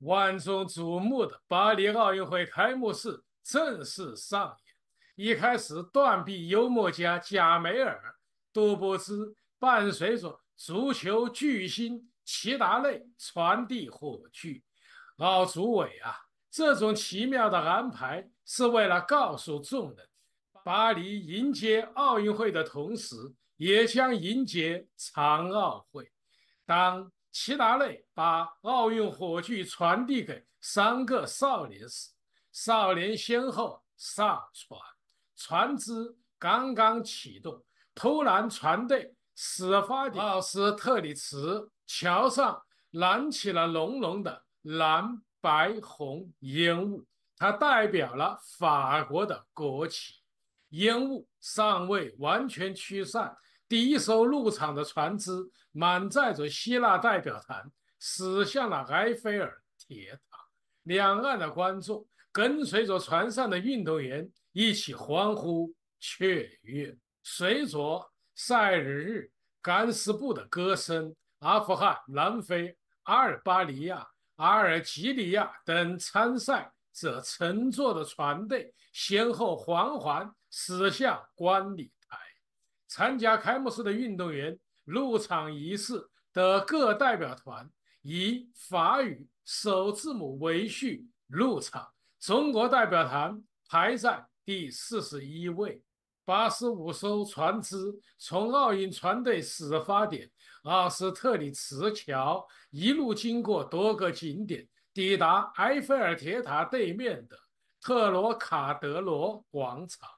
万众瞩目的巴黎奥运会开幕式正式上演。一开始，断臂幽默家贾梅尔·多波兹伴随着足球巨星齐达内传递火炬。奥组委啊，这种奇妙的安排是为了告诉众人，巴黎迎接奥运会的同时，也将迎接残奥会。当。齐达内把奥运火炬传递给三个少年时，少年先后上船，船只刚刚启动，突然，船队始发点奥斯特里茨桥上燃起了浓浓的蓝白红烟雾，它代表了法国的国旗，烟雾尚未完全驱散。第一艘入场的船只满载着希腊代表团，驶向了埃菲尔铁塔。两岸的观众跟随着船上的运动员一起欢呼雀跃。随着赛日日干斯布的歌声，阿富汗、南非、阿尔巴尼亚、阿尔及利亚等参赛者乘坐的船队先后缓缓驶向观礼。参加开幕式、的运动员入场仪式的各代表团以法语首字母为序入场。中国代表团排在第四十一位。八十五艘船只从奥运船队始发点——奥斯特里茨桥，一路经过多个景点，抵达埃菲尔铁塔对面的特罗卡德罗广场。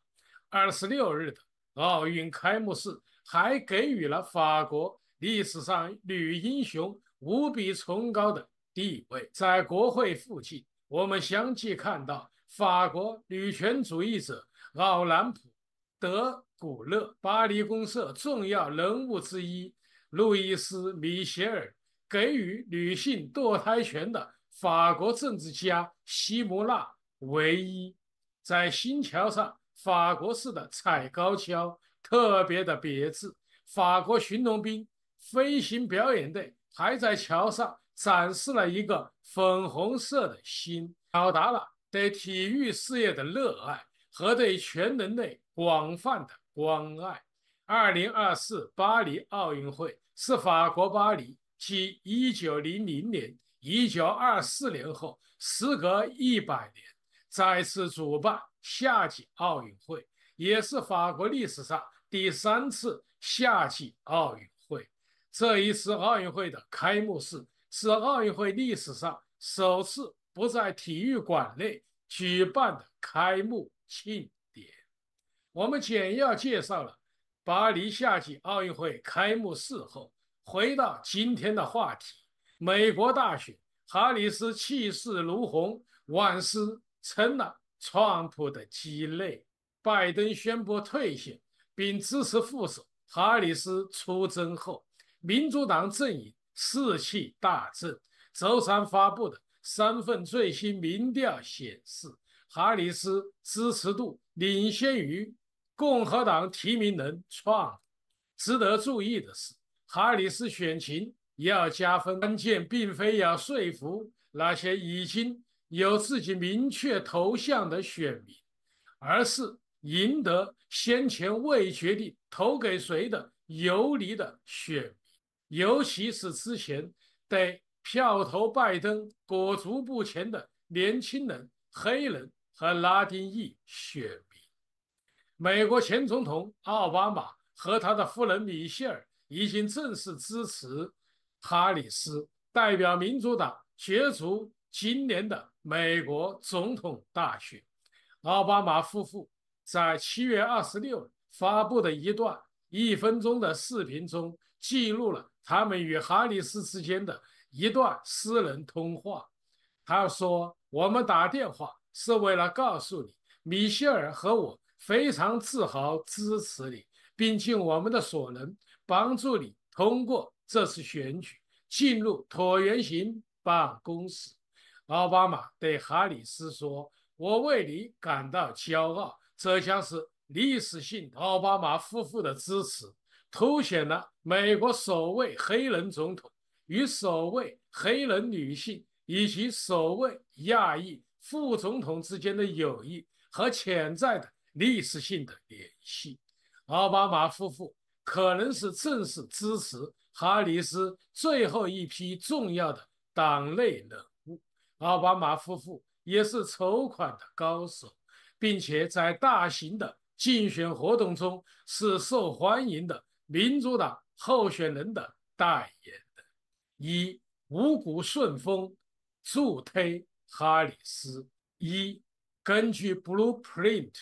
二十六日的。奥运开幕式还给予了法国历史上女英雄无比崇高的地位。在国会附近，我们相继看到法国女权主义者奥兰普·德古勒、巴黎公社重要人物之一路易斯·米歇尔，给予女性堕胎权的法国政治家希摩娜·维一，在新桥上。法国式的踩高跷特别的别致，法国巡逻兵飞行表演队还在桥上展示了一个粉红色的心，表达了对体育事业的热爱和对全人类广泛的关爱。二零二四巴黎奥运会是法国巴黎继一九零零年、一九二四年后，时隔一百年再次主办。夏季奥运会也是法国历史上第三次夏季奥运会。这一次奥运会的开幕式是奥运会历史上首次不在体育馆内举办的开幕庆典。我们简要介绍了巴黎夏季奥运会开幕式后，回到今天的话题：美国大选，哈里斯气势如虹，万斯成了。川普的鸡肋。拜登宣布退选，并支持副手哈里斯出征后，民主党阵营士气大振。周三发布的三份最新民调显示，哈里斯支持度领先于共和党提名人川值得注意的是，哈里斯选情要加分，关键并非要说服那些已经。有自己明确投向的选民，而是赢得先前未决定投给谁的游离的选民，尤其是之前对票投拜登裹足不前的年轻人、黑人和拉丁裔选民。美国前总统奥巴马和他的夫人米歇尔已经正式支持哈里斯，代表民主党角逐。今年的美国总统大选，奥巴马夫妇在七月二十六日发布的一段一分钟的视频中，记录了他们与哈里斯之间的一段私人通话。他说：“我们打电话是为了告诉你，米歇尔和我非常自豪支持你，并尽我们的所能帮助你通过这次选举，进入椭圆形办公室。”奥巴马对哈里斯说：“我为你感到骄傲。这将是历史性。奥巴马夫妇的支持凸显了美国首位黑人总统与首位黑人女性以及首位亚裔副总统之间的友谊和潜在的历史性的联系。奥巴马夫妇可能是正式支持哈里斯最后一批重要的党内人。”奥巴马夫妇也是筹款的高手，并且在大型的竞选活动中是受欢迎的民主党候选人的代言人，一五谷顺风助推哈里斯。一根据 Blueprint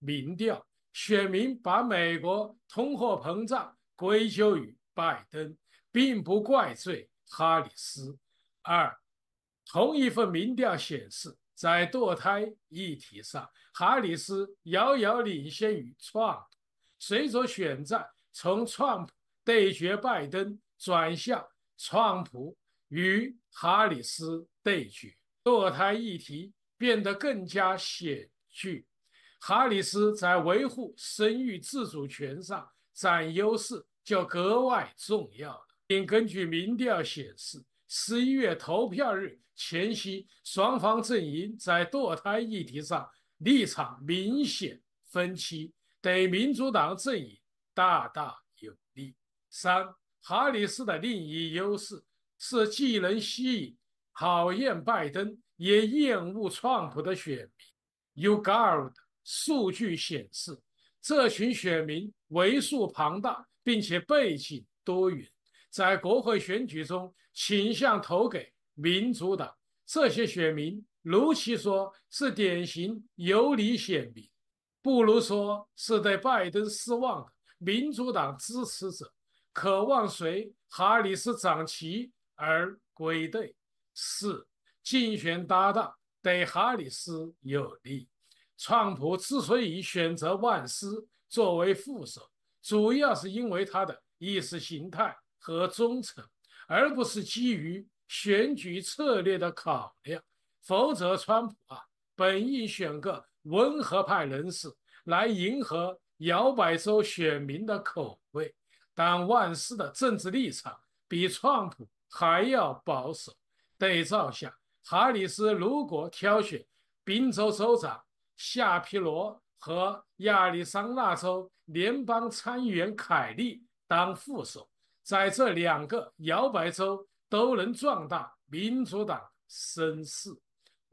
民调，选民把美国通货膨胀归咎于拜登，并不怪罪哈里斯。二同一份民调显示，在堕胎议题上，哈里斯遥遥领先于 Trump。随着选战从 Trump 对决拜登转向 u m 普与哈里斯对决，堕胎议题变得更加险峻。哈里斯在维护生育自主权上占优势就格外重要了。并根据民调显示。十一月投票日前夕，双方阵营在堕胎议题上立场明显分歧，对民主党阵营大大有利。三，哈里斯的另一优势是，既能吸引讨厌拜登也厌恶川普的选民。YouGov 数据显示，这群选民为数庞大，并且背景多元。在国会选举中倾向投给民主党，这些选民，如其说是典型游离选民，不如说是对拜登失望，民主党支持者渴望随哈里斯掌旗而归队。四，竞选搭档对哈里斯有利。川普之所以选择万斯作为副手，主要是因为他的意识形态。和忠诚，而不是基于选举策略的考量。否则，川普啊，本应选个温和派人士来迎合摇摆州选民的口味。但万斯的政治立场比川普还要保守。对照下，哈里斯如果挑选宾州州长夏皮罗和亚利桑那州联邦参议员凯利当副手。在这两个摇摆州都能壮大民主党声势。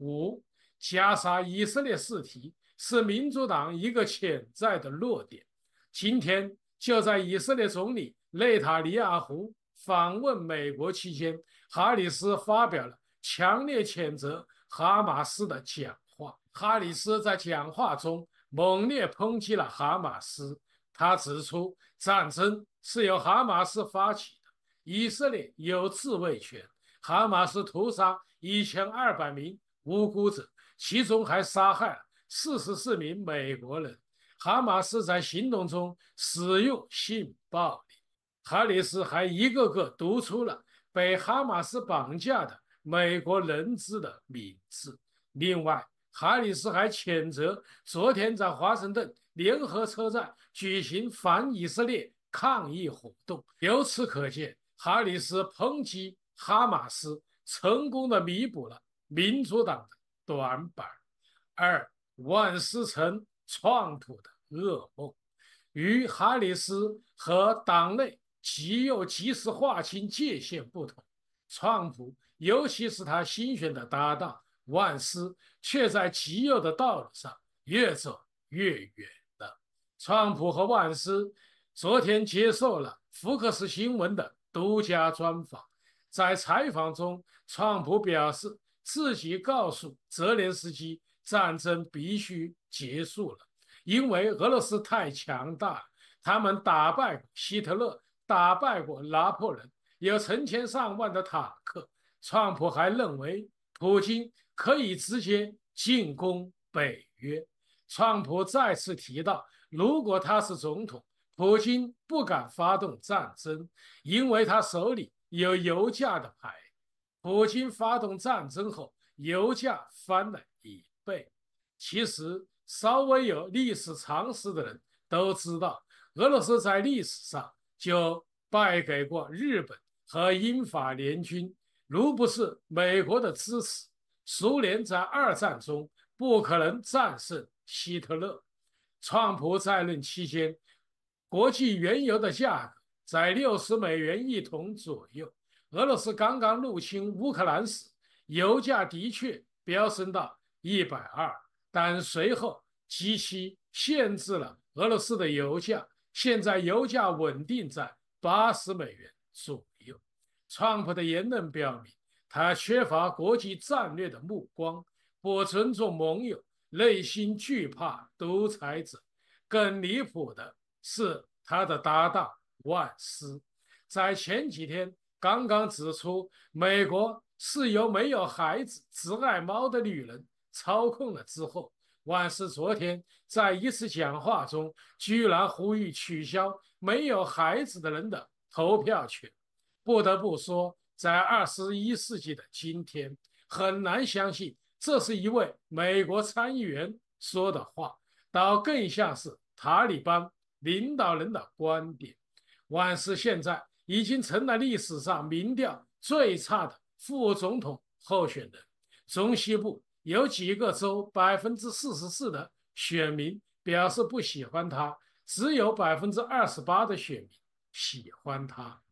五、加沙以色列试题是民主党一个潜在的弱点。今天就在以色列总理内塔尼亚胡访问美国期间，哈里斯发表了强烈谴责哈马斯的讲话。哈里斯在讲话中猛烈抨击了哈马斯。他指出，战争是由哈马斯发起的，以色列有自卫权。哈马斯屠杀一千二百名无辜者，其中还杀害四十四名美国人。哈马斯在行动中使用性暴力。哈里斯还一个个读出了被哈马斯绑架的美国人质的名字。另外，哈里斯还谴责昨天在华盛顿。联合车站举行反以色列抗议活动。由此可见，哈里斯抨击哈马斯，成功的弥补了民主党的短板，而万斯成创普的噩梦。与哈里斯和党内极右及时划清界限不同，创普，尤其是他新选的搭档万斯，却在极右的道路上越走越远。创普和万斯昨天接受了福克斯新闻的独家专访。在采访中，创普表示自己告诉泽连斯基：“战争必须结束了，因为俄罗斯太强大。他们打败过希特勒，打败过拿破仑，有成千上万的坦克。”创普还认为，普京可以直接进攻北约。创普再次提到。如果他是总统，普京不敢发动战争，因为他手里有油价的牌。普京发动战争后，油价翻了一倍。其实，稍微有历史常识的人都知道，俄罗斯在历史上就败给过日本和英法联军。如不是美国的支持，苏联在二战中不可能战胜希特勒。创普在任期间，国际原油的价格在六十美元一桶左右。俄罗斯刚刚入侵乌克兰时，油价的确飙升到一百二，但随后极其限制了俄罗斯的油价。现在油价稳定在八十美元左右。川普的言论表明，他缺乏国际战略的目光，不尊重盟友。内心惧怕独裁者，更离谱的是他的搭档万斯，在前几天刚刚指出美国是由没有孩子只爱猫的女人操控了之后，万斯昨天在一次讲话中居然呼吁取消没有孩子的人的投票权。不得不说，在二十一世纪的今天，很难相信。这是一位美国参议员说的话，倒更像是塔利班领导人的观点。万斯现在已经成了历史上民调最差的副总统候选人。中西部有几个州，百分之四十四的选民表示不喜欢他，只有百分之二十八的选民喜欢他。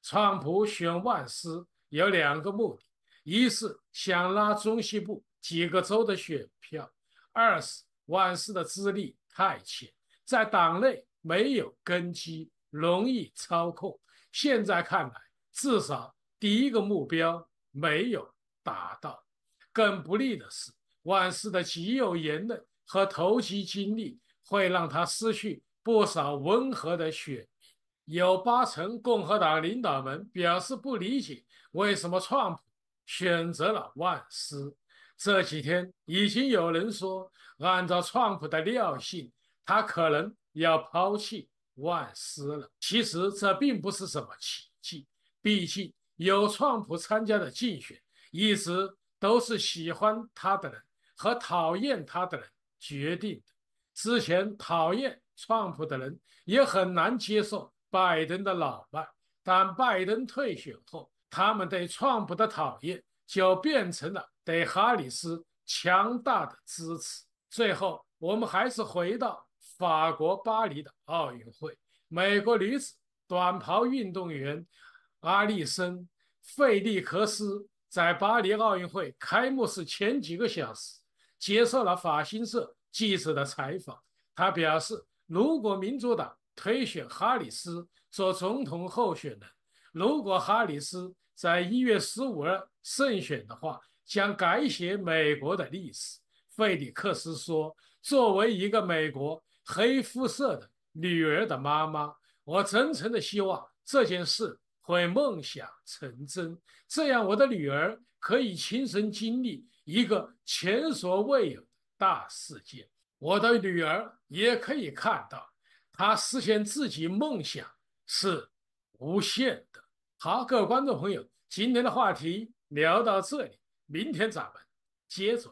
川普选万斯有两个目的，一是想拉中西部。几个州的选票。二是万斯的资历太浅，在党内没有根基，容易操控。现在看来，至少第一个目标没有达到。更不利的是，万斯的极有言论和投机经历会让他失去不少温和的选。有八成共和党领导们表示不理解，为什么川普选择了万斯。这几天已经有人说，按照川普的尿性，他可能要抛弃万斯了。其实这并不是什么奇迹，毕竟有川普参加的竞选，一直都是喜欢他的人和讨厌他的人决定的。之前讨厌川普的人也很难接受拜登的老伴，但拜登退选后，他们对川普的讨厌。就变成了对哈里斯强大的支持。最后，我们还是回到法国巴黎的奥运会。美国女子短跑运动员阿丽森·费利克斯在巴黎奥运会开幕式前几个小时接受了法新社记者的采访。他表示，如果民主党推选哈里斯做总统候选人，如果哈里斯，在一月十五日胜选的话，将改写美国的历史。费里克斯说：“作为一个美国黑肤色的女儿的妈妈，我真诚的希望这件事会梦想成真，这样我的女儿可以亲身经历一个前所未有的大事件。我的女儿也可以看到，她实现自己梦想是无限的。”好，各位观众朋友，今天的话题聊到这里，明天咱们接着。